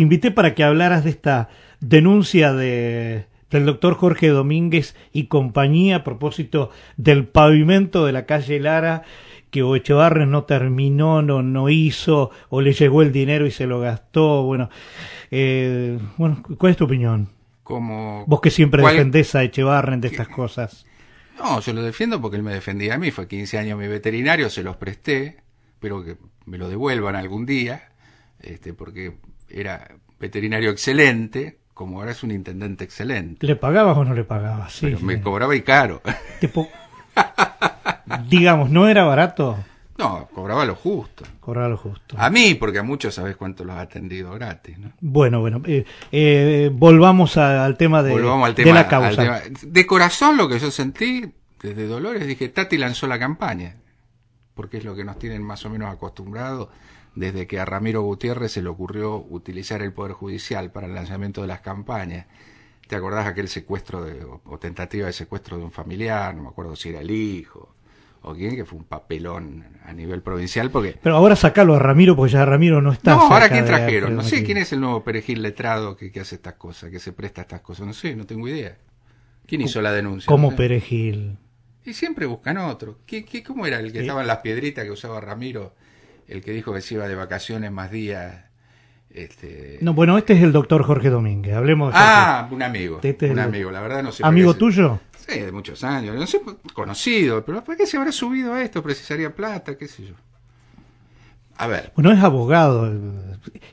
te invité para que hablaras de esta denuncia de, del doctor Jorge Domínguez y compañía a propósito del pavimento de la calle Lara que Echevarren no terminó, no, no hizo, o le llegó el dinero y se lo gastó. Bueno, eh, bueno ¿cuál es tu opinión? Como Vos que siempre defendés a Echevarren de estas cosas. No, yo lo defiendo porque él me defendía a mí. Fue 15 años mi veterinario, se los presté. pero que me lo devuelvan algún día. Este, porque era veterinario excelente, como ahora es un intendente excelente. ¿Le pagabas o no le pagabas? me cobraba y caro. Digamos, ¿no era barato? No, cobraba lo justo. Cobraba lo justo. A mí, porque a muchos sabes cuánto los ha atendido gratis. Bueno, bueno, eh, eh, volvamos al tema de, volvamos al tema, de la causa. De corazón lo que yo sentí desde Dolores, dije, Tati lanzó la campaña, porque es lo que nos tienen más o menos acostumbrados desde que a Ramiro Gutiérrez se le ocurrió utilizar el Poder Judicial para el lanzamiento de las campañas. ¿Te acordás aquel secuestro de, o, tentativa de secuestro de un familiar? No me acuerdo si era el hijo o quién, que fue un papelón a nivel provincial. porque Pero ahora sacalo a Ramiro, porque ya Ramiro no está. No, ahora quién trajeron. No sé quién es el nuevo perejil letrado que, hace estas cosas, que se presta a estas cosas. No sé, no tengo idea. ¿Quién hizo la denuncia? ¿Cómo perejil. Y siempre buscan otro. ¿Qué, qué, ¿Cómo era el que eh, estaba en las piedritas que usaba Ramiro? el que dijo que se iba de vacaciones más días. Este... No, bueno, este es el doctor Jorge Domínguez, hablemos. De ah, un amigo. Este un amigo, la verdad no sé. ¿Amigo tuyo? Sí, de muchos años, no sé, conocido, pero ¿para qué se habrá subido a esto? ¿Precisaría plata? ¿Qué sé yo? A ver. Bueno, es abogado,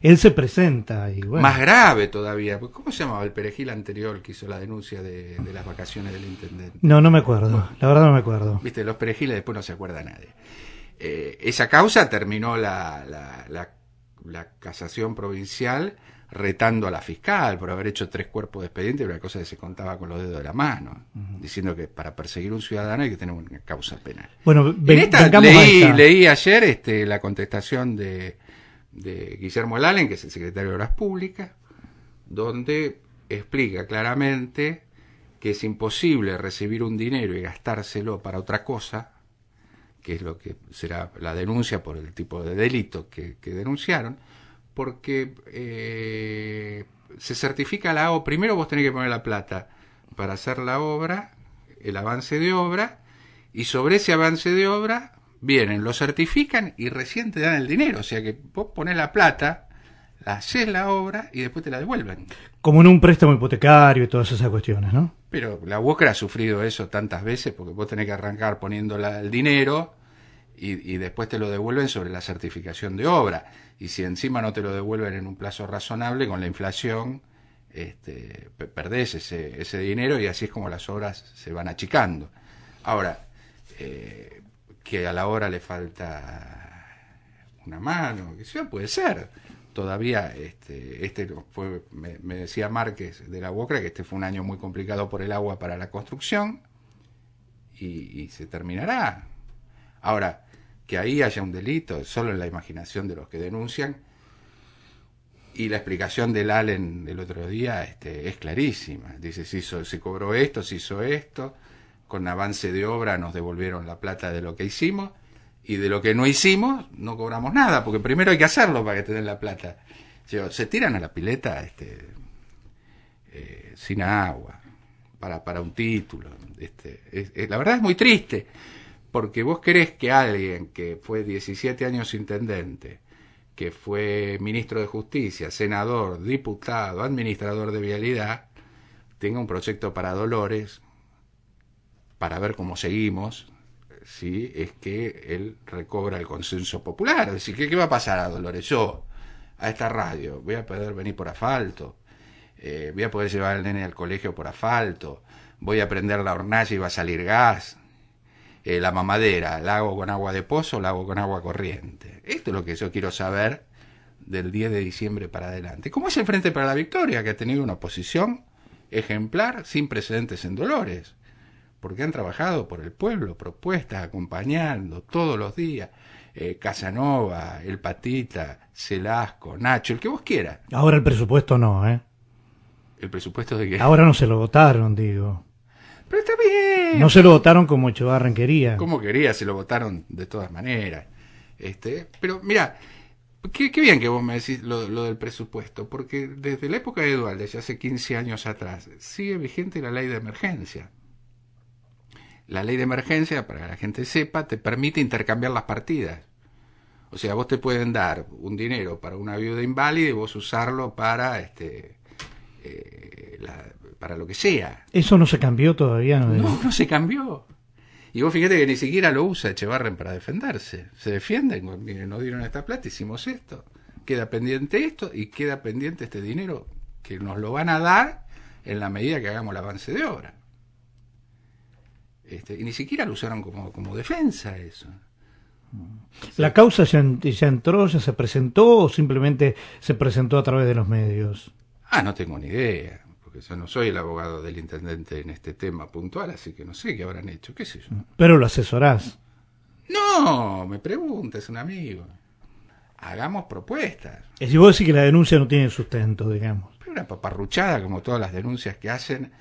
él se presenta. Y Más grave todavía, ¿cómo se llamaba el perejil anterior que hizo la denuncia de, las vacaciones del intendente? No, no me acuerdo, la verdad no me acuerdo. Viste, los perejiles después no se acuerda nadie. Eh, esa causa terminó la, la, la, casación provincial retando a la fiscal por haber hecho tres cuerpos de expediente, una cosa que se contaba con los dedos de la mano, diciendo que para perseguir a un ciudadano hay que tener una causa penal. Bueno, leí, leí, ayer este, la contestación de, de Guillermo Lalen, que es el secretario de Obras Públicas, donde explica claramente que es imposible recibir un dinero y gastárselo para otra cosa que es lo que será la denuncia por el tipo de delito que, denunciaron, porque eh, se certifica la obra, primero vos tenés que poner la plata para hacer la obra, el avance de obra, y sobre ese avance de obra vienen, lo certifican y recién te dan el dinero, o sea que vos pones la plata, la haces la obra y después te la devuelven. Como en un préstamo hipotecario y todas esas cuestiones, ¿no? Pero la UOCRA ha sufrido eso tantas veces porque vos tenés que arrancar poniéndola el dinero, y, después te lo devuelven sobre la certificación de obra. Y si encima no te lo devuelven en un plazo razonable, con la inflación este, perdés ese, ese dinero y así es como las obras se van achicando. Ahora, eh, que a la hora le falta una mano, que sea, puede ser. Todavía, este, este fue, me, decía Márquez de la UOCRA que este fue un año muy complicado por el agua para la construcción y, y se terminará. Ahora, que ahí haya un delito, solo en la imaginación de los que denuncian. Y la explicación del Allen del otro día este, es clarísima. Dice, se, cobró esto, se hizo esto, con avance de obra nos devolvieron la plata de lo que hicimos y de lo que no hicimos no cobramos nada, porque primero hay que hacerlo para que te la plata. se tiran a la pileta este, eh, sin agua, para, un título. Este, la verdad es muy triste. Porque vos querés que alguien que fue 17 años intendente, que fue ministro de Justicia, senador, diputado, administrador de vialidad, tenga un proyecto para Dolores, para ver cómo seguimos, si es que él recobra el consenso popular. Es decir, ¿qué, va a pasar a Dolores? Yo, a esta radio, voy a poder venir por asfalto, eh, voy a poder llevar al nene al colegio por asfalto, voy a prender la hornalla y va a salir gas, eh, la mamadera, la hago con agua de pozo o la hago con agua corriente. Esto es lo que yo quiero saber del 10 de diciembre para adelante. ¿Cómo es el Frente para la Victoria? Que ha tenido una oposición ejemplar, sin precedentes en Dolores, porque han trabajado por el pueblo, propuestas, acompañando todos los días. Eh, Casanova, El Patita, Celasco, Nacho, el que vos quieras. Ahora el presupuesto no, ¿eh? ¿El presupuesto de qué? Ahora no se lo votaron, digo. Pero está bien. No se lo votaron como mucho quería. Como quería, se lo votaron de todas maneras. Este, pero mira, qué, bien que vos me decís lo, del presupuesto, porque desde la época de eduardo desde hace 15 años atrás, sigue vigente la ley de emergencia. La ley de emergencia, para que la gente sepa, te permite intercambiar las partidas. O sea, vos te pueden dar un dinero para una viuda inválida y vos usarlo para este, eh, para lo que sea. Eso no se cambió todavía, ¿no? No, se cambió. Y vos fíjate que ni siquiera lo usa Echevarren para defenderse. Se defienden, nos dieron esta plata, hicimos esto. Queda pendiente esto y queda pendiente este dinero que nos lo van a dar en la medida que hagamos el avance de obra. Este, y ni siquiera lo usaron como, como defensa eso. Mm. ¿La causa ya, ya entró, ya se presentó o simplemente se presentó a través de los medios? Ah, no tengo ni idea, porque yo no soy el abogado del intendente en este tema puntual, así que no sé qué habrán hecho, qué sé yo. Pero lo asesorás. No, me preguntas, un amigo. Hagamos propuestas. Es decir, vos decís que la denuncia no tiene sustento, digamos. Pero una paparruchada, como todas las denuncias que hacen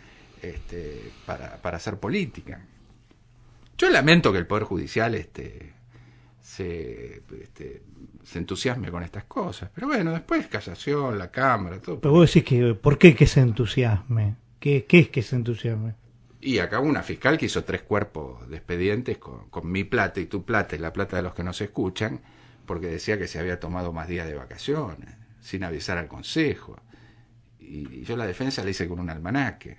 este, para, para hacer política. Yo lamento que el Poder Judicial este, se, este, se entusiasme con estas cosas. Pero bueno, después casación, la cámara, todo. Pero vos decís que, ¿por qué que se entusiasme? ¿Qué, es que se entusiasme? Y acá una fiscal que hizo tres cuerpos de expedientes con, mi plata y tu plata y la plata de los que no se escuchan, porque decía que se había tomado más días de vacaciones, sin avisar al consejo. Y, y yo la defensa la hice con un almanaque.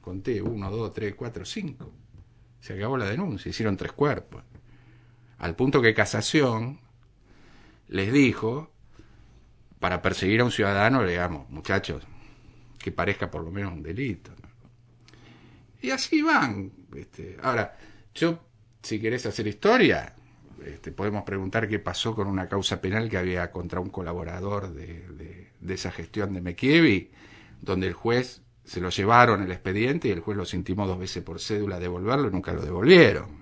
Conté uno, dos, tres, cuatro, cinco. Se acabó la denuncia, hicieron tres cuerpos al punto que Casación les dijo, para perseguir a un ciudadano, le digamos, muchachos, que parezca por lo menos un delito. Y así van. Este, ahora, yo, si querés hacer historia, este, podemos preguntar qué pasó con una causa penal que había contra un colaborador de, esa gestión de Mekievi, donde el juez se lo llevaron el expediente y el juez lo intimó dos veces por cédula devolverlo y nunca lo devolvieron.